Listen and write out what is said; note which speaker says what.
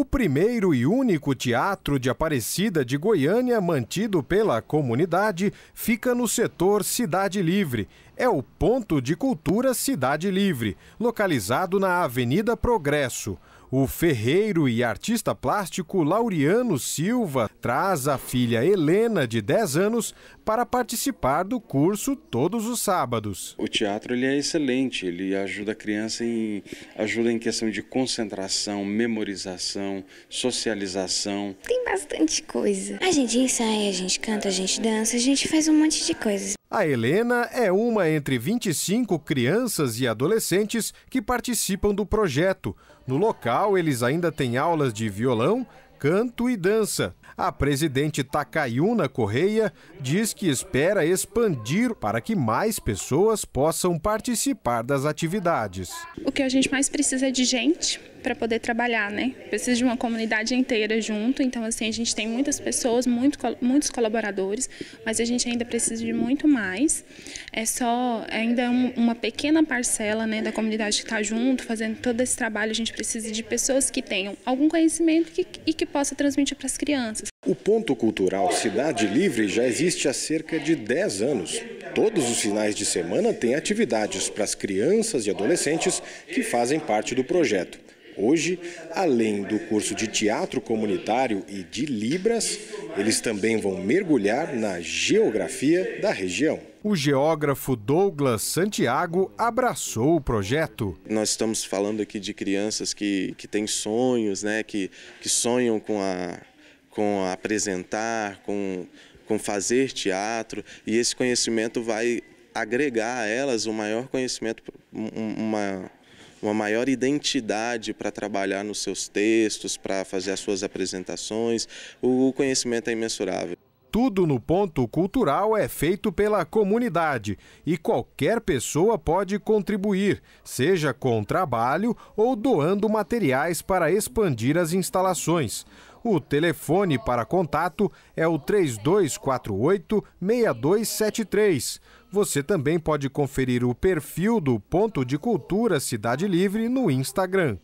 Speaker 1: o primeiro e único teatro de Aparecida de Goiânia mantido pela comunidade fica no setor Cidade Livre. É o Ponto de Cultura Cidade Livre, localizado na Avenida Progresso. O ferreiro e artista plástico Lauriano Silva traz a filha Helena, de 10 anos, para participar do curso todos os sábados. O teatro ele é excelente, ele ajuda a criança em ajuda em questão de concentração, memorização, socialização. Tem bastante coisa. A gente ensaia, a gente canta, a gente dança, a gente faz um monte de coisas. A Helena é uma entre 25 crianças e adolescentes que participam do projeto. No local, eles ainda têm aulas de violão, canto e dança. A presidente Takayuna Correia diz que espera expandir para que mais pessoas possam participar das atividades.
Speaker 2: O que a gente mais precisa é de gente para poder trabalhar, né? Precisa de uma comunidade inteira junto, então assim, a gente tem muitas pessoas, muito, muitos colaboradores, mas a gente ainda precisa de muito mais. É só ainda é um, uma pequena parcela né, da comunidade que está junto, fazendo todo esse trabalho, a gente precisa de pessoas que tenham algum conhecimento que, e que possa transmitir para as crianças.
Speaker 1: O ponto cultural Cidade Livre já existe há cerca de 10 anos. Todos os finais de semana tem atividades para as crianças e adolescentes que fazem parte do projeto. Hoje, além do curso de teatro comunitário e de Libras, eles também vão mergulhar na geografia da região. O geógrafo Douglas Santiago abraçou o projeto.
Speaker 3: Nós estamos falando aqui de crianças que, que têm sonhos, né? que, que sonham com, a, com apresentar, com, com fazer teatro, e esse conhecimento vai agregar a elas um maior conhecimento, uma uma maior identidade para trabalhar nos seus textos, para fazer as suas apresentações. O conhecimento é imensurável.
Speaker 1: Tudo no ponto cultural é feito pela comunidade e qualquer pessoa pode contribuir, seja com trabalho ou doando materiais para expandir as instalações. O telefone para contato é o 3248-6273. Você também pode conferir o perfil do Ponto de Cultura Cidade Livre no Instagram.